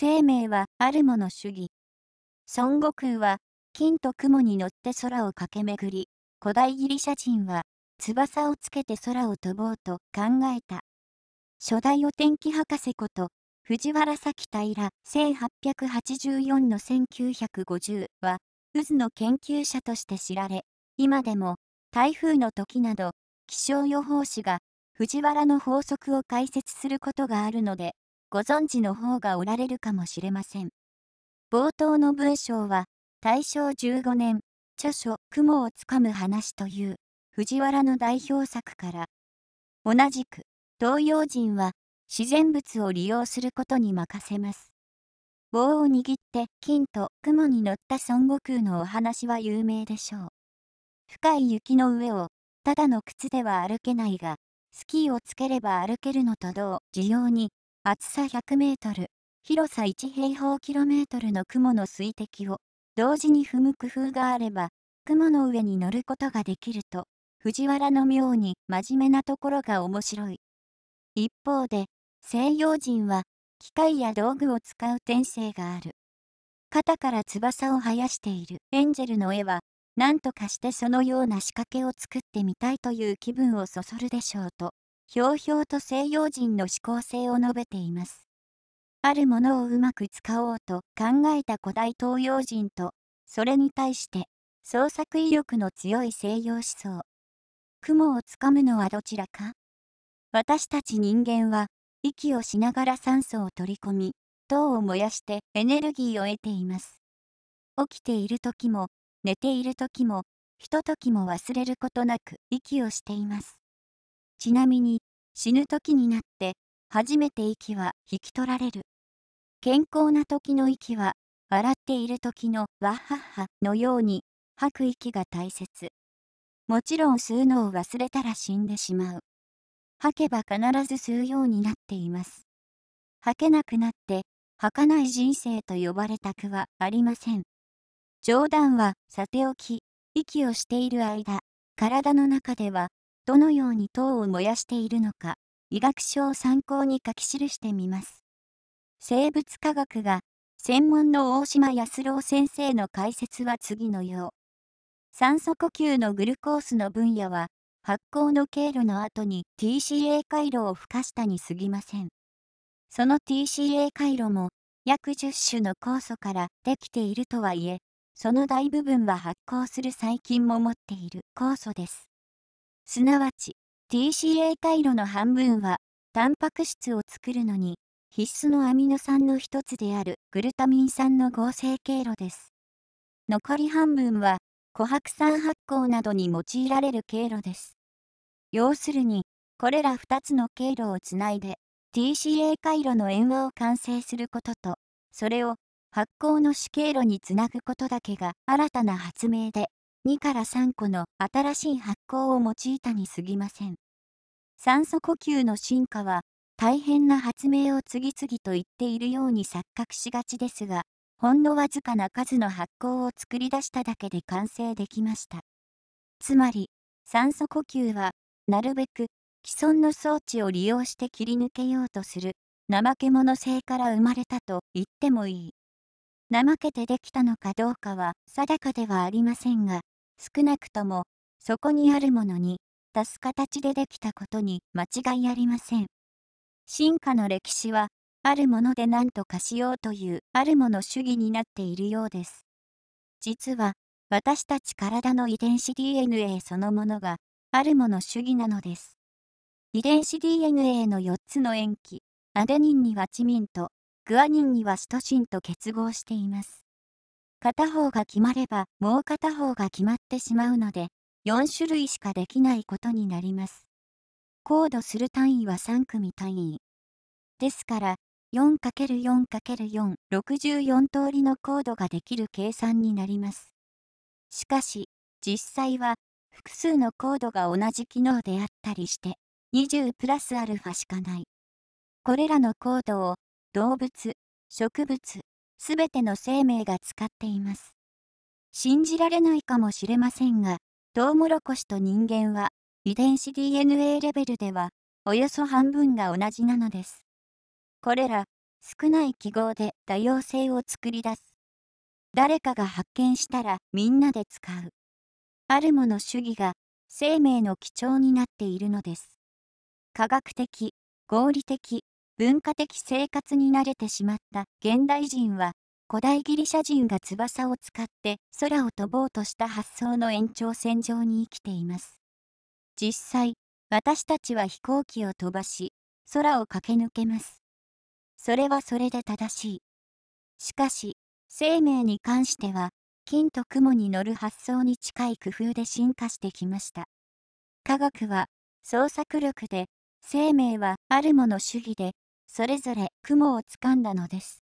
生命はあるもの主義。孫悟空は、金と雲に乗って空を駆け巡り、古代ギリシャ人は、翼をつけて空を飛ぼうと考えた。初代お天気博士こと、藤原咲平1884の1950は、渦の研究者として知られ、今でも、台風の時など、気象予報士が、藤原の法則を解説することがあるので、ご存知の方がおられるかもしれません。冒頭の文章は、大正15年、著書「雲をつかむ話」という藤原の代表作から、同じく東洋人は自然物を利用することに任せます。棒を握って金と雲に乗った孫悟空のお話は有名でしょう。深い雪の上をただの靴では歩けないがスキーをつければ歩けるのと同需要に厚さ100メートル、広さ1平方キロメートルの雲の水滴を同時に踏む工夫があれば、雲の上に乗ることができると、藤原の妙に真面目なところが面白い。一方で、西洋人は機械や道具を使う天性がある。肩から翼を生やしているエンジェルの絵は、何とかしてそのような仕掛けを作ってみたいという気分をそそるでしょうと、ひょうひょうと西洋人の思考性を述べています。あるものをうまく使おうと考えた古代東洋人と、それに対して、創作意欲の強い西洋思想。雲をつかむのはどちらか私たち人間は、息をしながら酸素を取り込み、糖を燃やしてエネルギーを得ています。起きている時も、寝ている時も、ひと時も忘れることなく息をしています。ちなみに、死ぬ時になって、初めて息は引き取られる。健康な時の息は、笑っている時のワッハッハのように、吐く息が大切。もちろん吸うのを忘れたら死んでしまう。吐けば必ず吸うようになっています。吐けなくなって、吐かない人生と呼ばれたくはありません。冗談はさておき、息をしている間、体の中ではどのように糖を燃やしているのか、医学書を参考に書き記してみます。生物科学が、専門の大島康郎先生の解説は次のよう。酸素呼吸のグルコースの分野は、発酵の経路の後に TCA 回路を付加したに過ぎません。その TCA 回路も、約10種の酵素からできているとはいえ、その大部分は発酵する細菌も持っている酵素です。すなわち TCA 回路の半分はタンパク質を作るのに必須のアミノ酸の一つであるグルタミン酸の合成経路です。残り半分は琥珀酸発酵などに用いられる経路です。要するに、これら2つの経路をつないで TCA 回路の円和を完成することと、それを発酵の主経路につなぐことだけが新たな発明で、2から3個の新しい発酵を用いたに過ぎません。酸素呼吸の進化は大変な発明を次々と言っているように錯覚しがちですが、ほんのわずかな数の発酵を作り出しただけで完成できました。つまり、酸素呼吸は、なるべく既存の装置を利用して切り抜けようとする、怠け者性から生まれたと言ってもいい。怠けてできたのかどうかは定かではありませんが、少なくとも、そこにあるものに、足す形でできたことに間違いありません。進化の歴史は、あるもので何とかしようというあるもの主義になっているようです。実は、私たち体の遺伝子 DNA そのものが、あるもの主義なのです。遺伝子 DNA の4つの塩基、アデニンにはチミンと、グアニンにはシトシンと結合しています。片方が決まればもう片方が決まってしまうので4種類しかできないことになります。コードする単位は3組単位。ですから 4×4×464 通りのコードができる計算になります。しかし実際は複数のコードが同じ機能であったりして20プラスアルファしかない。これらのコードを動物、植物、すべての生命が使っています。信じられないかもしれませんが、トウモロコシと人間は遺伝子 DNA レベルではおよそ半分が同じなのです。これら少ない記号で多様性を作り出す。誰かが発見したらみんなで使う。あるもの主義が生命の基調になっているのです。科学的、合理的、文化的生活に慣れてしまった現代人は、古代ギリシャ人が翼を使って空を飛ぼうとした発想の延長線上に生きています。実際、私たちは飛行機を飛ばし、空を駆け抜けます。それはそれで正しい。しかし、生命に関しては、金と雲に乗る発想に近い工夫で進化してきました。科学は、創作力で、生命はあるもの主義で、それぞれ雲をつかんだのです。